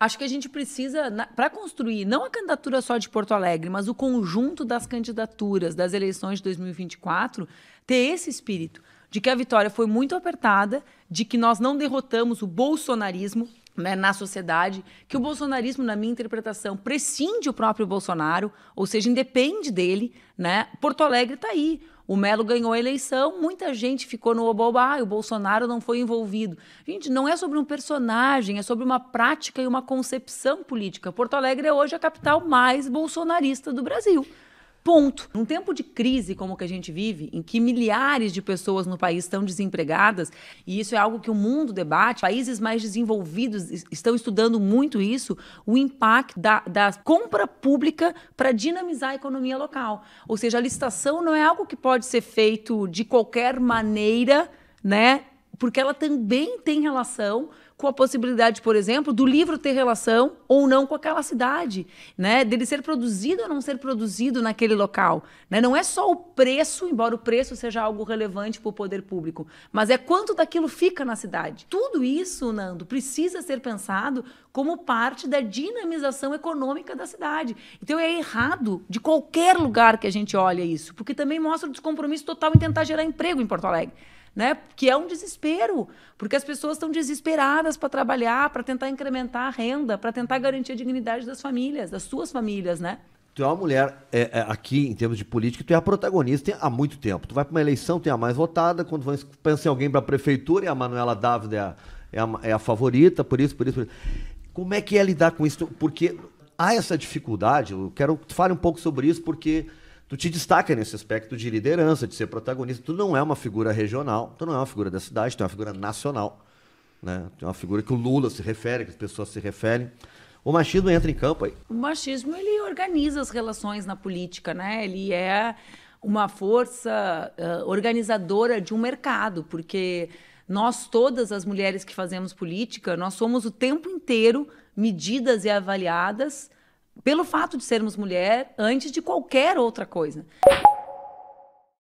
acho que a gente precisa, para construir não a candidatura só de Porto Alegre, mas o conjunto das candidaturas das eleições de 2024, ter esse espírito de que a vitória foi muito apertada, de que nós não derrotamos o bolsonarismo, né, na sociedade, que o bolsonarismo, na minha interpretação, prescinde o próprio Bolsonaro, ou seja, independe dele. Né? Porto Alegre está aí. O Melo ganhou a eleição, muita gente ficou no oba, ah, o Bolsonaro não foi envolvido. Gente, não é sobre um personagem, é sobre uma prática e uma concepção política. Porto Alegre é hoje a capital mais bolsonarista do Brasil. Ponto. Num tempo de crise como o que a gente vive, em que milhares de pessoas no país estão desempregadas, e isso é algo que o mundo debate, países mais desenvolvidos estão estudando muito isso, o impacto da, da compra pública para dinamizar a economia local. Ou seja, a licitação não é algo que pode ser feito de qualquer maneira né? porque ela também tem relação com a possibilidade, por exemplo, do livro ter relação ou não com aquela cidade, né? Dele ser produzido ou não ser produzido naquele local, né? Não é só o preço, embora o preço seja algo relevante para o poder público, mas é quanto daquilo fica na cidade. Tudo isso, Nando, precisa ser pensado como parte da dinamização econômica da cidade. Então é errado de qualquer lugar que a gente olha isso, porque também mostra o descompromisso total em tentar gerar emprego em Porto Alegre né? Que é um desespero, porque as pessoas estão desesperadas para trabalhar, para tentar incrementar a renda, para tentar garantir a dignidade das famílias, das suas famílias, né? Tu é uma mulher é, é, aqui, em termos de política, tu é a protagonista há muito tempo. Tu vai para uma eleição, tem é a mais votada, quando vão pensar em alguém para a prefeitura, e a Manuela Dávila é, é a, é, a, favorita, por isso, por isso, por isso. Como é que é lidar com isso? Porque há essa dificuldade, eu quero que tu fale um pouco sobre isso, porque tu te destaca nesse aspecto de liderança, de ser protagonista. Tu não é uma figura regional, tu não é uma figura da cidade, tu é uma figura nacional. Né? Tu é uma figura que o Lula se refere, que as pessoas se referem. O machismo entra em campo aí. O machismo ele organiza as relações na política, né? Ele é uma força uh, organizadora de um mercado, porque nós todas as mulheres que fazemos política, nós somos o tempo inteiro medidas e avaliadas pelo fato de sermos mulher antes de qualquer outra coisa.